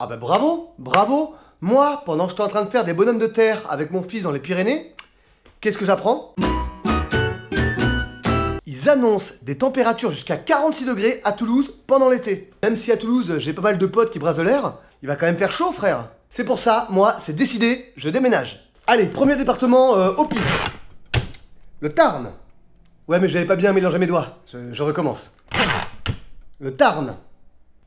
Ah bah bravo, bravo Moi, pendant que suis en train de faire des bonhommes de terre avec mon fils dans les Pyrénées, qu'est-ce que j'apprends Ils annoncent des températures jusqu'à 46 degrés à Toulouse pendant l'été. Même si à Toulouse, j'ai pas mal de potes qui brassent l'air, il va quand même faire chaud, frère C'est pour ça, moi, c'est décidé, je déménage. Allez, premier département au euh, pif Le Tarn Ouais, mais j'avais pas bien mélangé mes doigts. Je, recommence. Le Tarn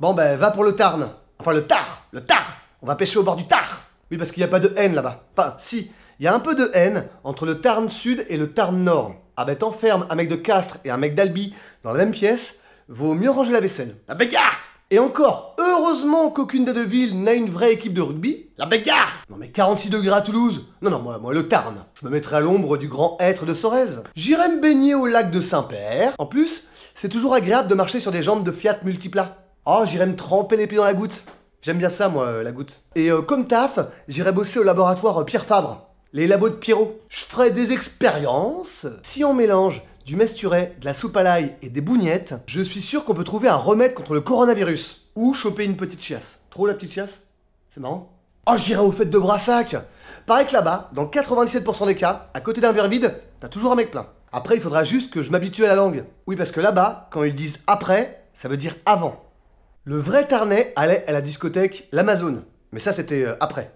Bon, ben, va pour le Tarn. Enfin, le Tarn le Tar On va pêcher au bord du Tar Oui, parce qu'il n'y a pas de haine là-bas. Enfin, si, il y a un peu de haine entre le Tarn Sud et le Tarn Nord. Ah ben t'enfermes un mec de Castres et un mec d'Albi dans la même pièce, vaut mieux ranger la vaisselle. La bagarre Et encore, heureusement qu'aucune des deux villes n'a une vraie équipe de rugby. La bagarre Non mais 46 degrés à Toulouse Non non, moi, moi le Tarn, je me mettrai à l'ombre du grand être de Sorèze. J'irai me baigner au lac de Saint-Père. En plus, c'est toujours agréable de marcher sur des jambes de Fiat Multipla. Oh, j'irai me tremper les pieds dans la goutte. J'aime bien ça, moi, euh, la goutte. Et euh, comme taf, j'irai bosser au laboratoire euh, Pierre Fabre, les labos de Pierrot. Je ferai des expériences. Si on mélange du mesturet, de la soupe à l'ail et des bougnettes, je suis sûr qu'on peut trouver un remède contre le coronavirus. Ou choper une petite chiasse. Trop la petite chiasse C'est marrant. Oh, j'irai aux fêtes de Brassac Pareil que là-bas, dans 97% des cas, à côté d'un verre vide, t'as toujours un mec plein. Après, il faudra juste que je m'habitue à la langue. Oui, parce que là-bas, quand ils disent après, ça veut dire avant. Le vrai Tarnet allait à la discothèque l'Amazone. Mais ça, c'était euh, après.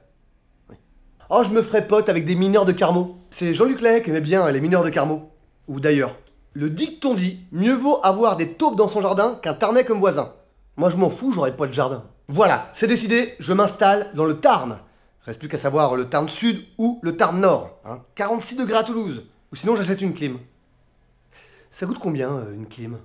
Oh, je me ferais pote avec des mineurs de Carmeaux C'est Jean-Luc Lahaye qui aimait bien les mineurs de Carmo. Ou d'ailleurs. Le dicton dit mieux vaut avoir des taupes dans son jardin qu'un Tarnet comme voisin. Moi, je m'en fous, j'aurai pas de jardin. Voilà, c'est décidé, je m'installe dans le Tarn. Reste plus qu'à savoir le Tarn Sud ou le Tarn Nord. 46 hein. degrés à Toulouse. Ou sinon, j'achète une clim. Ça coûte combien, euh, une clim